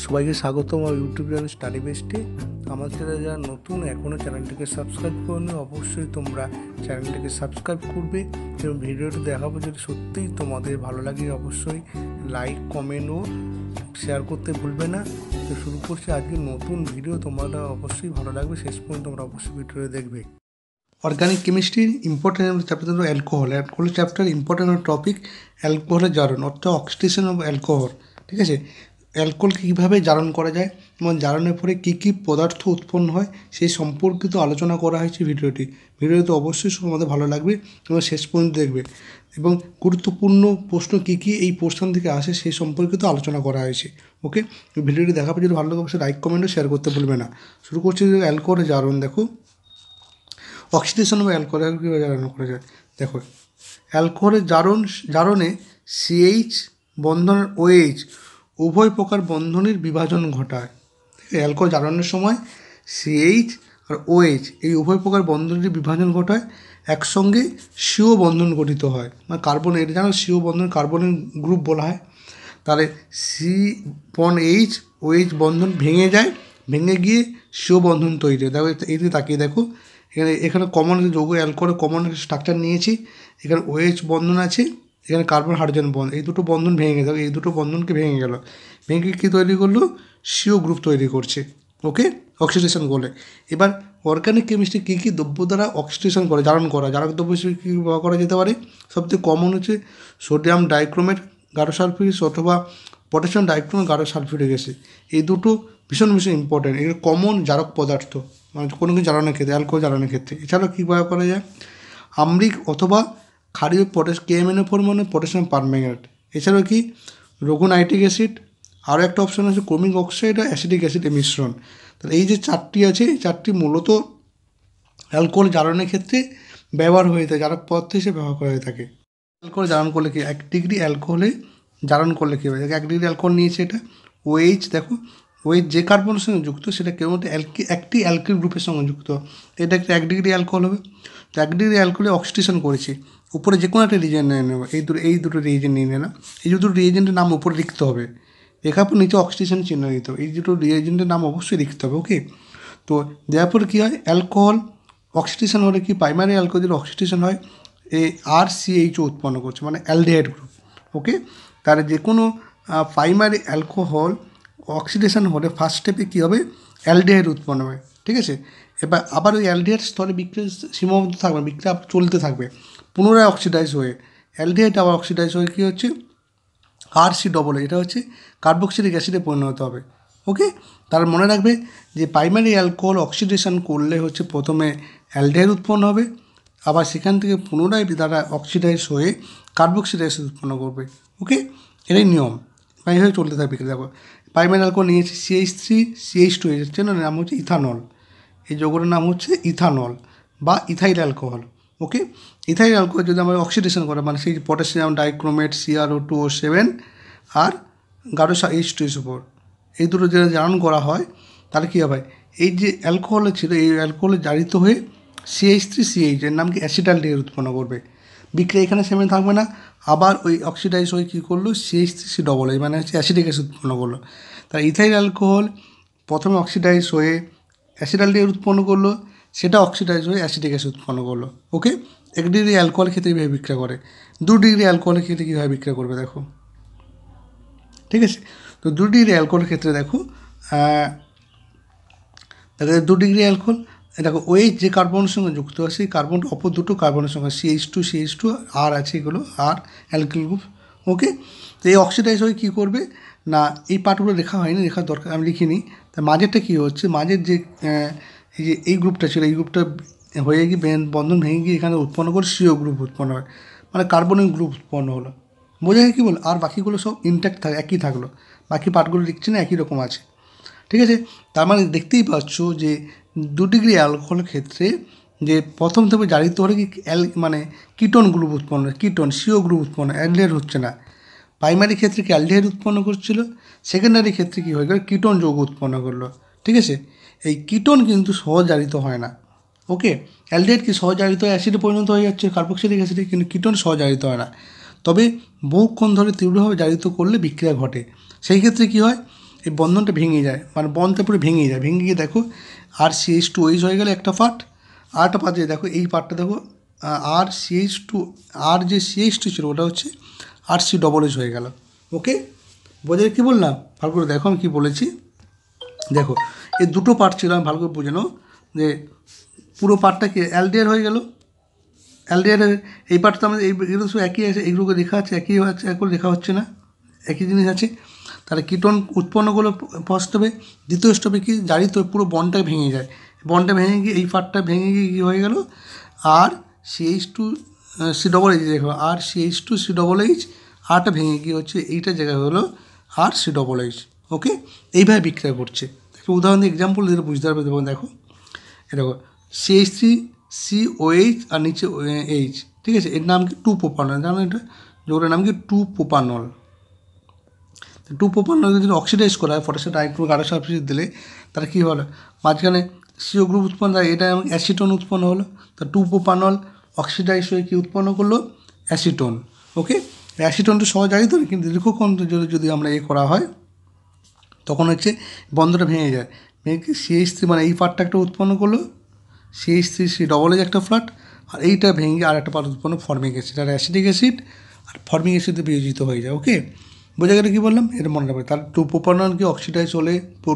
সবাইকে স্বাগতম আমার ইউটিউব চ্যানেল স্টাডি বেস্টে আমার চ্যানেল যারা নতুন এখনও চ্যানেলটিকে সাবস্ক্রাইব করনি অবশ্যই তোমরা চ্যানেলটিকে সাবস্ক্রাইব করবে এবং ভিডিওটি দেখাবো যদি সত্যিই তোমাদের ভালো লাগে অবশ্যই লাইক কমেন্ট ও শেয়ার করতে ভুলবে না তো শুরু করছি আজকে নতুন ভিডিও তোমরা অবশ্যই ভালো লাগবে শেষ পর্যন্ত তোমরা অবশ্যই ভিডিওটি দেখবে অর্গানিক কেমিস্ট্রির ইম্পর্টেন্ট চ্যাপ্টার হলো alcohol alcohol chapter important topic অ্যালকোহলের জারণ অর্থাৎ অক্সিডেশন অফ অ্যালকোহল ঠিক আছে অ্যালকোহল কীভাবে জারণ করা যায় এবং জারণের পরে কী কী পদার্থ উৎপন্ন হয় সেই সম্পর্কিত আলোচনা করা হয়েছে ভিডিওটি ভিডিওটি অবশ্যই আমাদের ভালো লাগবে এবং শেষ পর্যন্ত দেখবে এবং গুরুত্বপূর্ণ প্রশ্ন কী কী এই প্রশ্ন থেকে আসে সেই সম্পর্কিত আলোচনা করা হয়েছে ওকে ভিডিওটি দেখা যদি ভালো লাগে অবশ্যই লাইক কমেন্টও শেয়ার করতে ভুলবে না শুরু করছি অ্যালকোহল জারণ দেখো অক্সিডেশন বা অ্যালকোহল কীভাবে জারণ করা যায় দেখো অ্যালকোহলের জারণ জারণে সিএইচ বন্ধনের ওএইচ উভয় প্রকার বন্ধনের বিভাজন ঘটায় অ্যালকোহল জ্বালানোর সময় সিএইচ আর ওএইচ এই উভয় প্রকার বন্ধনের বিভাজন ঘটায় একসঙ্গে সিও বন্ধন গঠিত হয় মানে কার্বন এটা জানো সিও বন্ধন কার্বনের গ্রুপ বলা হয় তাহলে সি পন এইচ ওএইচ বন্ধন ভেঙে যায় ভেঙে গিয়ে সিও বন্ধন তৈরি হয় দেখো এইদিকে তাকিয়ে দেখো এখানে এখানে কমন যৌগ অ্যালকোহলের কমন স্ট্রাকচার নিয়েছি এখানে ওএইচ বন্ধন আছে এখানে কার্বন হাইড্রোজেন বন্ধ এই দুটো বন্ধন ভেঙে গেল এই দুটো বন্ধনকে ভেঙে গেল ভেঙে কী তৈরি করলো সিও গ্রুপ তৈরি করছে ওকে অক্সিডেশন বলে এবার অর্গ্যানিক কেমিস্ট্রি কী কী দ্রব্য দ্বারা অক্সিডেশন করে জারণ করা জারক দ্রব্য হিসেবে কী ব্যবহার করা যেতে পারে সবথেকে কমন হচ্ছে সোডিয়াম ডাইক্রোমেট গাঢ় সালফিডিস অথবা পটাশিয়াম ডাইক্রোমেট গাঢ় সালফিউরিক অ্যাসিড এই দুটো ভীষণ ভীষণ ইম্পর্ট্যান্ট এগুলো কমন জারক পদার্থ মানে কোনো কিছু জ্বালানোর ক্ষেত্রে অ্যালকোহল জ্বালানোর ক্ষেত্রে এছাড়াও কী ব্যবহার করা যায় আমরিক অথবা ক্ষারীয় কেএমএন এ ফোর মানে পটাশিয়াম পারম্যাঙ্গেট এছাড়াও কি রোগোনাইটিক অ্যাসিড আরও একটা অপশান আছে ক্রমিক অক্সাইড আর অ্যাসিডিক অ্যাসিডের মিশ্রণ তাহলে এই যে চারটি আছে এই চারটি মূলত অ্যালকোহল জ্বালানোর ক্ষেত্রে ব্যবহার হয়ে থাকে যারা পথ হিসেবে ব্যবহার করা হয়ে থাকে অ্যালকোহল জ্বালান করলে কি এক ডিগ্রি অ্যালকোহলে জ্বালান করলে কী হবে এক ডিগ্রি অ্যালকোহল নিয়েছে এটা ওএইচ দেখো ওই যে কার্বনের সঙ্গে যুক্ত সেটা কেবলমাত্র অ্যালকি একটি অ্যালকিল গ্রুপের সঙ্গে যুক্ত এটা একটা এক ডিগ্রি অ্যালকোহল হবে তো এক ডিগ্রি অ্যালকোহলে অক্সিডেশন করেছি উপরে যে কোনো একটা রিজেন্ট নিয়ে নেবো এই দুটো এই দুটো রিজেন্ট নিয়ে না এই দুটো রিজেন্টের নাম উপরে লিখতে হবে লেখার পর নিচে অক্সিডেশন চিহ্ন দিতে হবে এই দুটো রিজেন্টের নাম অবশ্যই লিখতে হবে ওকে তো দেওয়ার পর কী হয় অ্যালকোহল অক্সিডেশন হলে কি প্রাইমারি যদি অক্সিডেশন হয় এই আর ও উৎপন্ন করছে মানে অ্যালডিহাইড গ্রুপ ওকে তার যে কোনো প্রাইমারি অ্যালকোহল অক্সিডেশন হলে ফার্স্ট স্টেপে কী হবে অ্যালডিহাইড উৎপন্ন হবে ঠিক আছে এবার আবার ওই অ্যালডিহাইড স্তরে বিক্রিয়া সীমাবদ্ধ থাকবে বিক্রিয়া চলতে থাকবে পুনরায় অক্সিডাইজ হয়ে অ্যালডিহাইড আবার অক্সিডাইজ হয়ে কী হচ্ছে আর সি ডবল এটা হচ্ছে কার্বক্সিলিক অ্যাসিডে পরিণত হবে ওকে তার মনে রাখবে যে প্রাইমারি অ্যালকোহল অক্সিডেশন করলে হচ্ছে প্রথমে অ্যালডিহাইড উৎপন্ন হবে আবার সেখান থেকে পুনরায় তারা অক্সিডাইজ হয়ে কার্বক্সিডাইজ উৎপন্ন করবে ওকে এটাই নিয়ম এইভাবে চলতে থাকবে বিক্রিয়া পাইমেন অ্যালকোহল নিয়েছি সিএইচ থ্রি সিএইচ টু এর জন্য নাম হচ্ছে ইথানল এই যৌগটার নাম হচ্ছে ইথানল বা ethyl alcohol okay ethyl alcohol যদি আমরা অক্সিডেশন করা মানে সেই potassium dichromate CRO two O seven আর গারোসা এইচ টু এস উপর এই দুটো যদি জারণ করা হয় তাহলে কী হবে এই যে অ্যালকোহল ছিল এই অ্যালকোহল জারিত হয়ে সিএইচ থ্রি সিএইচ এর নাম কি অ্যাসিডাল ডিএর উৎপন্ন করবে বিক্রিয়া এখানে থাকবে না আবার ওই অক্সিডাইজ হয়ে কী করলো সিএইচ সি ডবল এ মানে হচ্ছে অ্যাসিডিক অ্যাসিড উৎপন্ন করলো তার ইথাইল অ্যালকোহল প্রথমে অক্সিডাইজ হয়ে অ্যাসিডালডিহাইড উৎপন্ন করলো সেটা অক্সিডাইজ হয়ে অ্যাসিডিক অ্যাসিড উৎপন্ন করলো ওকে এক ডিগ্রি অ্যালকোহল খেতে কীভাবে বিক্রিয়া করে দু ডিগ্রি অ্যালকোহল খেতে কীভাবে বিক্রিয়া করবে দেখো ঠিক আছে তো দু ডিগ্রি অ্যালকোহলের ক্ষেত্রে দেখো দেখা যায় দু ডিগ্রি অ্যালকোহল দেখো ওই যে কার্বনের সঙ্গে যুক্ত আছে সেই কার্বন অপর দুটো কার্বনের সঙ্গে সিএইচ টু সিএইচ টু আর আছে এগুলো আর অ্যালকিল গ্রুপ ওকে তো এই অক্সিডাইজ হয়ে কী করবে না এই পার্টগুলো লেখা হয়নি লেখার দরকার আমি লিখিনি তা মাঝেরটা কী হচ্ছে মাঝের যে এই যে এই গ্রুপটা ছিল এই গ্রুপটা হয়ে গিয়ে বন্ধন ভেঙে গিয়ে এখানে উৎপন্ন করে সিও গ্রুপ উৎপন্ন হয় মানে কার্বনিক গ্রুপ উৎপন্ন হলো বোঝা যায় কী বল আর বাকিগুলো সব ইনট্যাক্ট থাকে একই থাকলো বাকি পার্টগুলো লিখছে না একই রকম আছে ঠিক আছে তার মানে দেখতেই পাচ্ছ যে দু ডিগ্রি অ্যালকোহল ক্ষেত্রে যে প্রথম থেকে জারিত হলে কি মানে কীটন গ্রুপ উৎপন্ন কীটন সিও গ্রুপ উৎপন্ন অ্যালডিহাইড হচ্ছে না প্রাইমারি ক্ষেত্রে কি অ্যালডিহাইড উৎপন্ন করছিল সেকেন্ডারি ক্ষেত্রে কী হয়ে গেল কীটন যৌগ উৎপন্ন করলো ঠিক আছে এই কীটন কিন্তু সহজ জারিত হয় না ওকে অ্যালডিহাইড কি সহজারিত অ্যাসিডে পরিণত হয়ে যাচ্ছে কার্বক্সিলিক অ্যাসিডে কিন্তু কীটন সহজারিত হয় না তবে বহুক্ষণ ধরে তীব্রভাবে জারিত করলে বিক্রিয়া ঘটে সেই ক্ষেত্রে কী হয় এই বন্ধনটা ভেঙে যায় মানে বন্ধটা পুরো ভেঙে যায় ভেঙে গিয়ে দেখো R C H two OH হয়ে গেলে একটা পার্ট আরটা পার্ট যে দেখো এই পার্টটা দেখো আর সি এইচ টু আর যে সি এইচ টু ছিল ওটা হচ্ছে আর সি ডবল এইচ হয়ে গেল ওকে বোঝার কী বললাম ভালো করে দেখো আমি কী বলেছি দেখো এই দুটো পার্ট ছিল আমি ভালো করে বোঝানো যে পুরো পার্টটা কি অ্যালডিয়ার হয়ে গেল হয়ে এই পার্টটা আমাদের এইগুলো সব একই আছে এইগুলোকে লেখা আছে একই আছে একগুলো লেখা হচ্ছে না একই জিনিস আছে তাহলে কীটন উৎপন্নগুলো হবে দ্বিতীয় স্টপে কি জারি তো পুরো বনটা ভেঙে যায় বনটা ভেঙে গিয়ে এই পার্টটা ভেঙে গিয়ে কী হয়ে গেল R CH two C double H দেখো R CH two C double H আরটা ভেঙে গিয়ে হচ্ছে এইটা জায়গায় হলো R C double H okay এইভাবে বিক্রয় করছে একটু উদাহরণ দিয়ে এক্সাম্পল দিলে বুঝতে পারবে দেখো দেখো দেখো CH three C O H আর নিচে এইচ ঠিক আছে এর নাম কি টু পোপানল জানো এটা যোগের নাম কি টু পোপানল টু প্রোপানল যদি অক্সিডাইজ করা হয় ফটোসেট আরেকটু গাঢ় সার্ফিস দিলে তারা কী হলো মাঝখানে সিও গ্রুপ উৎপন্ন হয় এটা অ্যাসিটন উৎপন্ন হলো তা টু প্রোপানল অক্সিডাইজ হয়ে কী উৎপন্ন করলো অ্যাসিটোন ওকে অ্যাসিটনটা সহজ আগে তো কিন্তু দীর্ঘক্ষণ জন্য যদি আমরা এ করা হয় তখন হচ্ছে বন্ধটা ভেঙে যায় ভেঙে সিএইচ থ্রি মানে এই পার্টটা একটা উৎপন্ন করলো সিএইচ থ্রি সি ডবল এজ একটা ফ্লাট আর এইটা ভেঙে আর একটা পার্ট উৎপন্ন ফর্মিক অ্যাসিড আর অ্যাসিডিক অ্যাসিড আর ফর্মিক অ্যাসিড বিয়োজিত হয়ে যায় ওকে বোঝা গেলে কী বললাম এটা মনে রাখবে তার টু কি অক্সিডাইজ হলে টু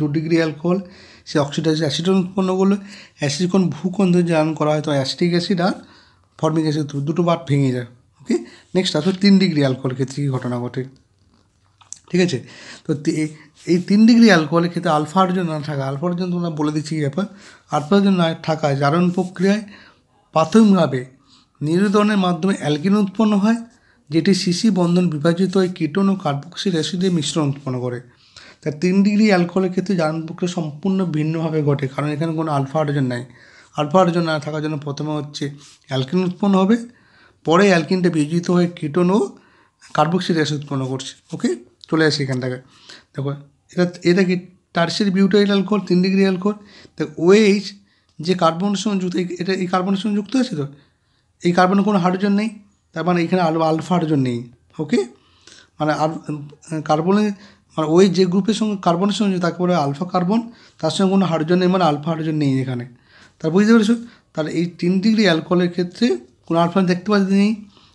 দু ডিগ্রি অ্যালকোহল সে অক্সিডাইজ অ্যাসিড উৎপন্ন করলে কোন ভূকন্ধ জারণ করা হয় তো অ্যাসিটিক অ্যাসিড আর ফর্মিক অ্যাসিড দুটো বার ভেঙে যায় ওকে নেক্সট আসলে তিন ডিগ্রি অ্যালকোহল ক্ষেত্রে কী ঘটনা ঘটে ঠিক আছে তো এই তিন ডিগ্রি অ্যালকোহলের ক্ষেত্রে আলফা হাইড্রোজেন না থাকা আলফা হাইড্রোজেন তোমরা বলে দিচ্ছি কি ব্যাপার আলফা হাইড্রোজেন না থাকায় জারণ প্রক্রিয়ায় প্রাথমিকভাবে নিরোধনের মাধ্যমে অ্যালকিন উৎপন্ন হয় যেটি সিসি বন্ধন বিভাজিত হয়ে কিটন ও কার্বক্সিল অ্যাসিডের মিশ্রণ উৎপন্ন করে তাই তিন ডিগ্রি অ্যালকোহলের ক্ষেত্রে জারণ প্রক্রিয়া সম্পূর্ণ ভিন্নভাবে ঘটে কারণ এখানে কোনো আলফা হাইড্রোজেন নাই আলফা হাইড্রোজেন না থাকার জন্য প্রথমে হচ্ছে অ্যালকিন উৎপন্ন হবে পরে অ্যালকিনটা বিয়োজিত হয়ে কীটন ও কার্বক্সিল অ্যাসিড উৎপন্ন করছে ওকে চলে আসে এখান থেকে দেখো এটা এটা কি টার্সির বিউটাইল অ্যালকোহল তিন ডিগ্রি অ্যালকোহল দেখো ওএইচ যে কার্বন সঙ্গে যুক্ত এটা এই কার্বনের সঙ্গে যুক্ত আছে তো এই কার্বনে কোনো হাইড্রোজেন নেই তার মানে এখানে আলফা আলফা হাইড্রোজেন নেই ওকে মানে আল কার্বনে মানে ওই যে গ্রুপের সঙ্গে কার্বনের সঙ্গে তাকে বলে আলফা কার্বন তার সঙ্গে কোনো হাইড্রোজেন নেই মানে আলফা হাইড্রোজেন নেই এখানে তার বুঝতে পেরেছো তাহলে এই তিন ডিগ্রি অ্যালকোহলের ক্ষেত্রে কোনো আলফা দেখতে পাচ্ছি নেই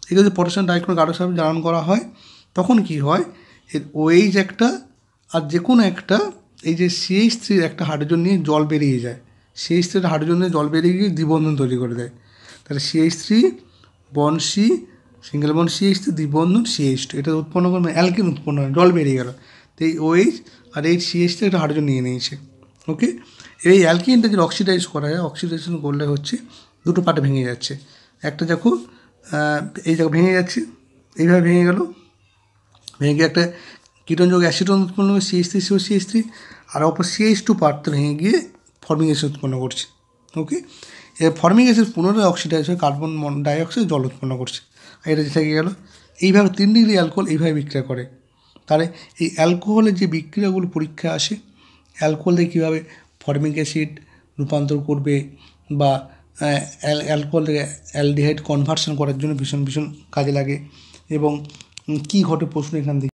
এগুলো যদি পটাশিয়াম ডাইক্লোরাইড গাঢ় হিসাবে জানান করা হয় তখন কি হয় এর ওয়েজ OH একটা আর যে কোনো একটা এই যে সিএইচ থ্রির একটা হাইড্রোজেন নিয়ে জল বেরিয়ে যায় সিএইচ থ্রির হাইড্রোজেন নিয়ে জল বেরিয়ে গিয়ে দ্বিবন্ধন তৈরি করে দেয় তাহলে CH three C single bond CH two C H two এটা উৎপন্ন করবে অ্যালকিন উৎপন্ন হয় জল বেরিয়ে গেল তো এই ওএইচ আর এইচ এইচ সিএইচটা একটা হাইড্রোজেন নিয়ে নিয়েছে ওকে এই অ্যালকিনটা যদি অক্সিডাইজ করা যায় অক্সিডাইজেশন করলে হচ্ছে দুটো পার্টে ভেঙে যাচ্ছে একটা দেখো এই দেখো ভেঙে যাচ্ছে এইভাবে ভেঙে গেল ভেঙে গিয়ে একটা কীটন যোগ অ্যাসিডন উৎপন্ন হবে CH three CO CH three আর অপর সিএইচ টু পার্ট ভেঙে গিয়ে ফর্মিং এসে উৎপন্ন করছে ওকে ফর্মিক অ্যাসিড পুনরায় অক্সিডাইজ হয়ে কার্বন ডাইঅক্সাইড জল উৎপন্ন করছে এটা থেকে গেল এইভাবে তিন ডিগ্রি অ্যালকোহল এইভাবে বিক্রিয়া করে তাহলে এই অ্যালকোহলের যে বিক্রিয়াগুলো পরীক্ষা আসে অ্যালকোহল দিয়ে কীভাবে ফর্মিক অ্যাসিড রূপান্তর করবে বা অ্যালকোহল থেকে অ্যালডিহাইড কনভার্সন করার জন্য ভীষণ ভীষণ কাজে লাগে এবং কি ঘটে প্রশ্ন এখান থেকে